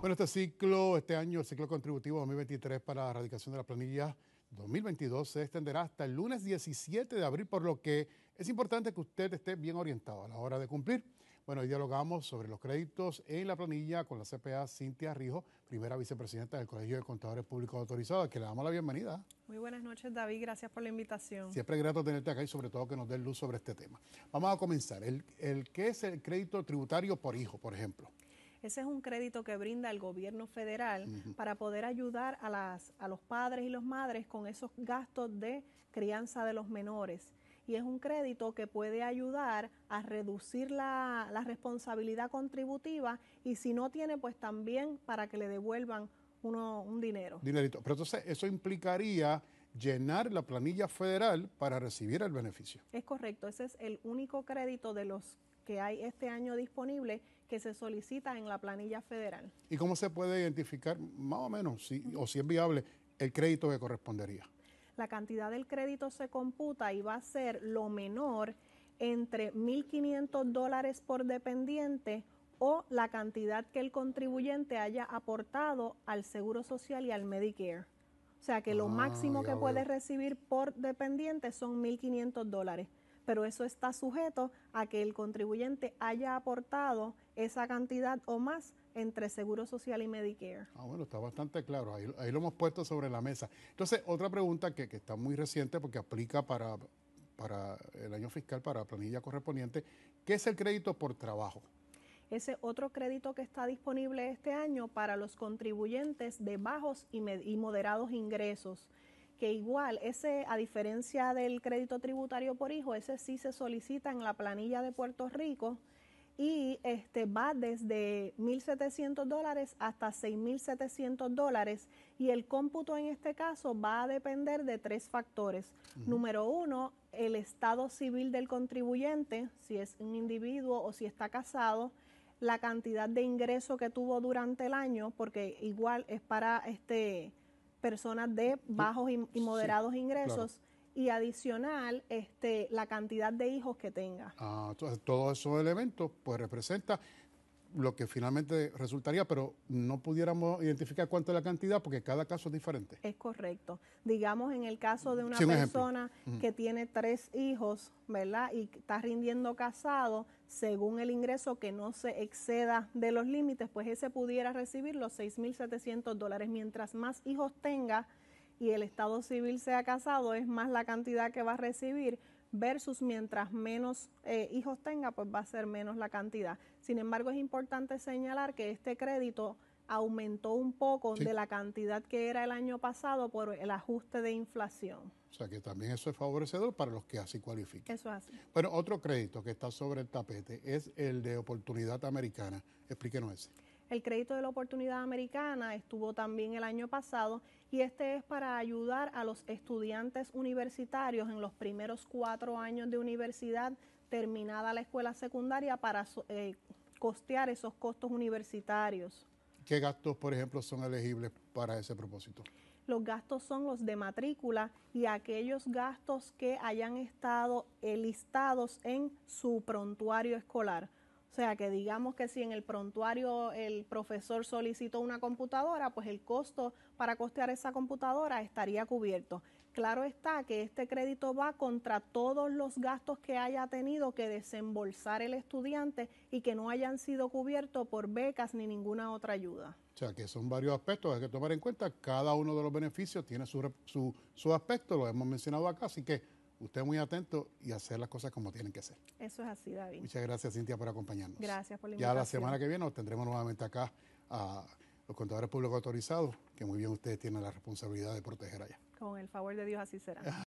Bueno, este ciclo, este año, el ciclo contributivo 2023 para la erradicación de la planilla 2022 se extenderá hasta el lunes 17 de abril, por lo que es importante que usted esté bien orientado a la hora de cumplir. Bueno, hoy dialogamos sobre los créditos en la planilla con la CPA Cintia Rijo, primera vicepresidenta del Colegio de Contadores Públicos Autorizados, que le damos la bienvenida. Muy buenas noches, David, gracias por la invitación. Siempre es grato tenerte acá y sobre todo que nos dé luz sobre este tema. Vamos a comenzar. El, el, ¿Qué es el crédito tributario por hijo, por ejemplo? Ese es un crédito que brinda el gobierno federal para poder ayudar a, las, a los padres y las madres con esos gastos de crianza de los menores y es un crédito que puede ayudar a reducir la, responsabilidad contributiva y si no tiene, pues también para que le devuelvan uno, un dinero. Dinerito. Pero entonces eso implicaría llenar la planilla federal para recibir el beneficio. Es correcto, ese es el único crédito de los que hay este año disponible que se solicita en la planilla federal. ¿Y cómo se puede identificar más o menos si, o si es viable el crédito que correspondería? La cantidad del crédito se computa y va a ser lo menor entre 1.500 dólares por dependiente o la cantidad que el contribuyente haya aportado al Seguro Social y al Medicare. O sea que lo ah, máximo que puede recibir por dependiente son 1.500 dólares pero eso está sujeto a que el contribuyente haya aportado esa cantidad o más entre Seguro Social y Medicare. Ah, bueno, está bastante claro, ahí, lo hemos puesto sobre la mesa. Entonces, otra pregunta que, está muy reciente porque aplica para, para el año fiscal, para la planilla correspondiente, ¿qué es el crédito por trabajo? ese otro crédito que está disponible este año para los contribuyentes de bajos y moderados ingresos que igual ese, a diferencia del crédito tributario por hijo, ese sí se solicita en la planilla de Puerto Rico y este va desde 1.700 dólares hasta 6.700 dólares y el cómputo en este caso va a depender de tres factores. Número uno, el estado civil del contribuyente, si es un individuo o si está casado la cantidad de ingreso que tuvo durante el año, porque igual es para este personas de bajos y, moderados ingresos. Y adicional, este, la cantidad de hijos que tenga. Ah, todos esos elementos, pues representa lo que finalmente resultaría, pero no pudiéramos identificar cuánto es la cantidad porque cada caso es diferente. Es correcto. Digamos en el caso de una persona que tiene tres hijos, ¿verdad? Y está rindiendo casado, según el ingreso que no se exceda de los límites, pues ese pudiera recibir los 6.700 dólares. Mientras más hijos tenga y el Estado civil sea casado, es más la cantidad que va a recibir versus mientras menos eh, hijos tenga, pues va a ser menos la cantidad. Sin embargo, es importante señalar que este crédito aumentó un poco de la cantidad que era el año pasado por el ajuste de inflación. O sea que también eso es favorecedor para los que así cualifican. Eso es así. Bueno, otro crédito que está sobre el tapete es el de oportunidad americana. Explíquenos ese. El crédito de la oportunidad americana estuvo también el año pasado y este es para ayudar a los estudiantes universitarios en los primeros cuatro años de universidad terminada la escuela secundaria para eh, costear esos costos universitarios. ¿Qué gastos, por ejemplo, son elegibles para ese propósito? los gastos son los de matrícula y aquellos gastos que hayan estado listados en su prontuario escolar. O sea, que digamos que si en el prontuario el profesor solicitó una computadora, pues el costo para costear esa computadora estaría cubierto. Claro está que este crédito va contra todos los gastos que haya tenido que desembolsar el estudiante y que no hayan sido cubiertos por becas ni ninguna otra ayuda. O sea, que son varios aspectos, hay que tomar en cuenta, cada uno de los beneficios tiene su, su, su aspecto, lo hemos mencionado acá, así que usted muy atento y hacer las cosas como tienen que ser. Eso es así, David. Muchas gracias, Cintia, por acompañarnos. Gracias por la invitación. Ya la semana que viene nos tendremos nuevamente acá a los contadores públicos autorizados, que muy bien ustedes tienen la responsabilidad de proteger allá. Con el favor de Dios, así será.